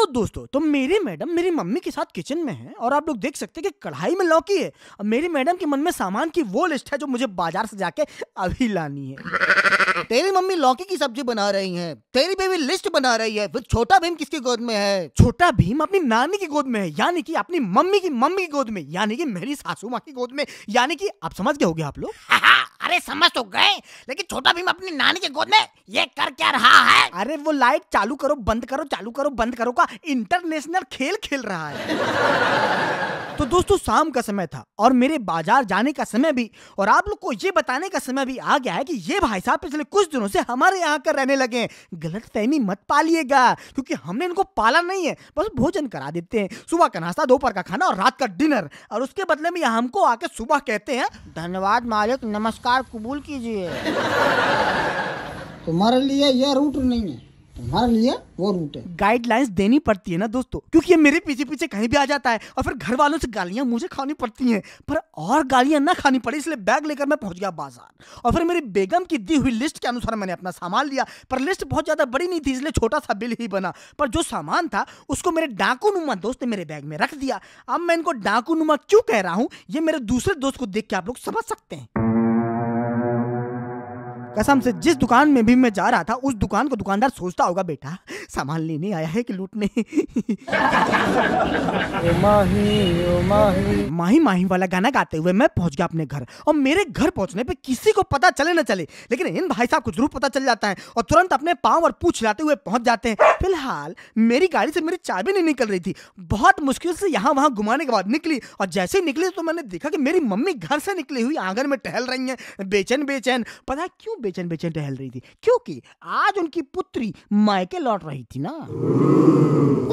Hello दोस्तों तो मेरी मैडम मेरी मम्मी के साथ किचन में है और आप लोग देख सकते हैं कि कढ़ाई में लौकी है और मेरी मैडम के मन में सामान की वो लिस्ट है जो मुझे बाजार से जाके अभी लानी है तेरी मम्मी लौकी की सब्जी बना रही है तेरी बेबी लिस्ट बना रही है फिर छोटा भीम किसकी गोद में है छोटा भीम अपनी नानी की गोद में है यानी कि अपनी मम्मी की मम्मी की गोद में यानी कि मेरी सासू माँ की गोद में यानी कि आप समझ गए हो आप लोग हाँ, हाँ। अरे समझ तो गए लेकिन छोटा भीम अपनी नानी के गोद में ये कर क्या रहा है अरे वो लाइट चालू करो बंद करो चालू करो बंद करो का इंटरनेशनल खेल खेल रहा है तो दोस्तों शाम का समय था और मेरे बाजार जाने का समय भी और आप लोग को ये बताने का समय भी आ गया है कि ये भाई साहब पिछले कुछ दिनों से हमारे यहाँ कर रहने लगे हैं गलत फहमी मत पालिएगा क्योंकि हमने इनको पाला नहीं है बस भोजन करा देते हैं सुबह का नाश्ता दोपहर का खाना और रात का डिनर और उसके बदले में हमको आके सुबह कहते हैं धन्यवाद मालिक नमस्कार कबूल कीजिए तुम्हारे लिए यह रूट नहीं है तुम्हारे लिए वो रूट है गाइडलाइंस देनी पड़ती है ना दोस्तों क्योंकि ये मेरे पीछे पीछे कहीं भी आ जाता है और फिर घर वालों से गालियां मुझे खानी पड़ती हैं पर और गालियां ना खानी पड़ी इसलिए बैग लेकर मैं पहुंच गया बाजार और फिर मेरी बेगम की दी हुई लिस्ट के अनुसार मैंने अपना सामान लिया पर लिस्ट बहुत ज्यादा बड़ी नहीं थी इसलिए छोटा सा बिल ही बना पर जो सामान था उसको मेरे डाकू नुमा दोस्त ने मेरे बैग में रख दिया अब मैं इनको डाकू नुमा क्यों कह रहा हूँ ये मेरे दूसरे दोस्त को देख के आप लोग समझ सकते हैं कसम से जिस दुकान में भी मैं जा रहा था उस दुकान को दुकानदार सोचता होगा बेटा सामान लेने आया है कि लूटने माही, माही।, माही माही वाला गाना गाते हुए मैं पहुंच गया अपने घर और मेरे घर पहुंचने पे किसी को पता चले न चले लेकिन इन भाई साहब को जरूर पता चल जाता है और तुरंत अपने पाँव और पूछ लाते हुए पहुंच जाते हैं फिलहाल मेरी गाड़ी से मेरी चाबी नहीं निकल रही थी बहुत मुश्किल से यहाँ वहाँ घुमाने के बाद निकली और जैसे ही निकली तो मैंने देखा कि मेरी मम्मी घर से निकली हुई आंगन में टहल रही है बेचैन बेचैन पता क्यों बेचैन बेचैन टहल रही थी क्योंकि आज उनकी पुत्री मायके लौट रही थी ना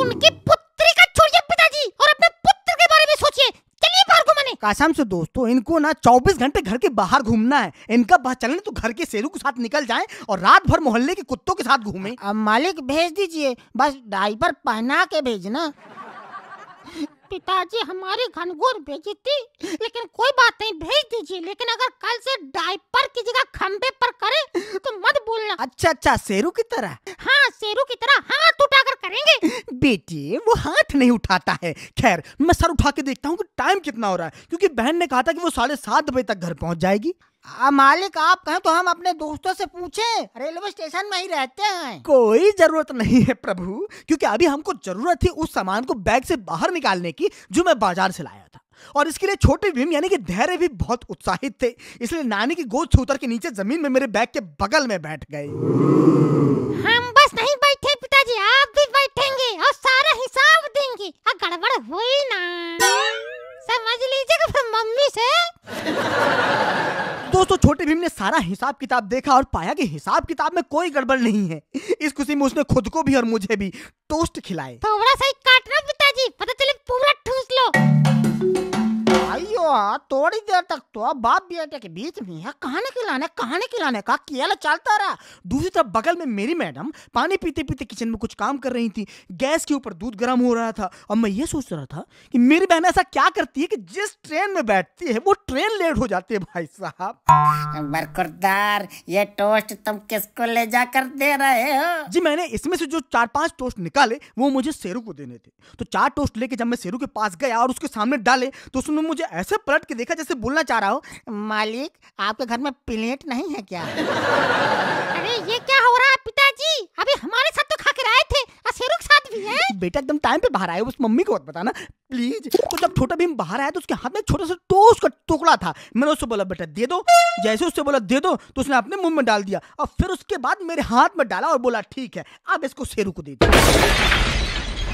उनकी पुत्री का छोड़िए पिताजी और अपने पुत्र के बारे में सोचिए चलिए बाहर घूमने कासम से दोस्तों इनको ना 24 घंटे घर के बाहर घूमना है इनका चलने तो घर के शेरू के साथ निकल जाए और रात भर मोहल्ले के कुत्तों के साथ घूमे मालिक भेज दीजिए बस डाइपर पहना के भेजना पिताजी हमारी घनघोर बेजती लेकिन कोई अच्छा अच्छा शेरू की तरह हाँ शेरू की तरह हाथ उठाकर करेंगे बेटी वो हाथ नहीं उठाता है खैर मैं सर उठा के देखता हूँ कि टाइम कितना हो रहा है क्योंकि बहन ने कहा था कि वो साढ़े सात बजे तक घर पहुँच जाएगी आ, मालिक आप कहें तो हम अपने दोस्तों से पूछे रेलवे स्टेशन में ही रहते हैं कोई जरूरत नहीं है प्रभु क्योंकि अभी हमको जरूरत थी उस सामान को बैग से बाहर निकालने की जो मैं बाजार से लाया था और इसके लिए छोटे भीम यानी कि धैर्य भी बहुत उत्साहित थे इसलिए नानी की गोद से उतर के नीचे जमीन में मेरे बैग के बगल में बैठ गए हम बस नहीं बैठे पिताजी आप भी बैठेंगे और सारा हिसाब देंगे और गड़बड़ हुई ना समझ लीजिएगा फिर मम्मी से दोस्तों छोटे भीम ने सारा हिसाब किताब देखा और पाया कि हिसाब किताब में कोई गड़बड़ नहीं है इस खुशी में उसने खुद को भी और मुझे भी टोस्ट खिलाए थोड़ा सही काटना थोड़ी तो देर तक तो बाप बेटे के बीच में कहानी खिलाने कहानी खिलाने का कियाला चलता रहा दूसरी तरफ बगल में मेरी मैडम पानी पीते पीते किचन में कुछ काम कर रही थी गैस के ऊपर दूध गर्म हो रहा था और मैं ये सोच रहा था कि मेरी बहन ऐसा क्या करती है कि जिस ट्रेन में बैठती है वो ट्रेन लेट हो जाती है भाई साहब बरकरदार ये टोस्ट तुम किसको ले जाकर दे रहे हो जी मैंने इसमें से जो चार पांच टोस्ट निकाले वो मुझे शेरू को देने थे तो चार टोस्ट लेके जब मैं शेरू के पास गया और उसके सामने डाले तो उसने मुझे ऐसे ऐसा पलट के देखा जैसे बोलना चाह रहा हो मालिक आपके घर में प्लेट नहीं है क्या अरे ये क्या हो रहा है पिताजी अभी हमारे साथ तो खा कर आए थे शेरू के साथ भी है बेटा एकदम टाइम पे बाहर आए उस मम्मी को मत बताना प्लीज तो जब छोटा भीम बाहर आया तो उसके हाथ में छोटा सा टोस्ट का टुकड़ा था मैंने उससे बोला बेटा दे दो जैसे उससे बोला दे दो तो उसने अपने मुंह में डाल दिया और फिर उसके बाद मेरे हाथ में डाला और बोला ठीक है अब इसको शेरू को दे दो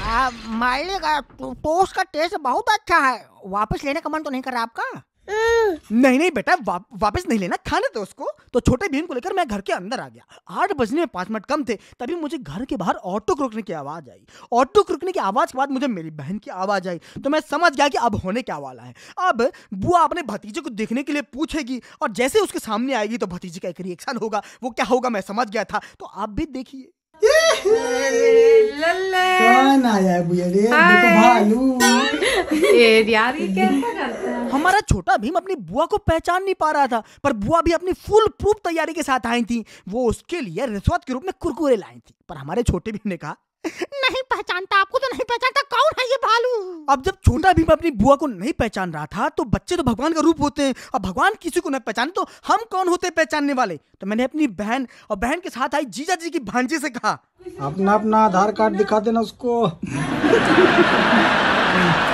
मालिक तो, तो उसका टेस्ट बहुत अच्छा है वापस लेने का मन तो नहीं कर रहा आपका हम्म। नहीं नहीं बेटा वा, वापस नहीं लेना खाने दो उसको तो छोटे भीम को लेकर मैं घर के अंदर आ गया आठ बजने में पांच मिनट कम थे तभी मुझे घर के बाहर ऑटो रुकने की आवाज़ आई ऑटो रुकने की आवाज़ के बाद मुझे मेरी बहन की आवाज़ आई तो मैं समझ गया कि अब होने क्या वाला है अब बुआ अपने भतीजे को देखने के लिए पूछेगी और जैसे उसके सामने आएगी तो भतीजे का एक रिएक्शन होगा वो क्या होगा मैं समझ गया था तो आप भी देखिए हमारा छोटा भीम अपनी बुआ को पहचान नहीं पा रहा था पर बुआ भी अपनी फुल प्रूफ तैयारी के साथ आई थी वो उसके लिए रिश्वत के रूप में कुरकुरे लाई थी पर हमारे छोटे भीम ने कहा नहीं पहचानता आपको तो नहीं पहचानता कौन है अब जब छोटा भीम अपनी बुआ को नहीं पहचान रहा था तो बच्चे तो भगवान का रूप होते हैं अब भगवान किसी को न पहचान तो हम कौन होते पहचानने वाले तो मैंने अपनी बहन और बहन के साथ आई जीजा जी की भांजे से कहा अपना अपना आधार कार्ड दिखा देना उसको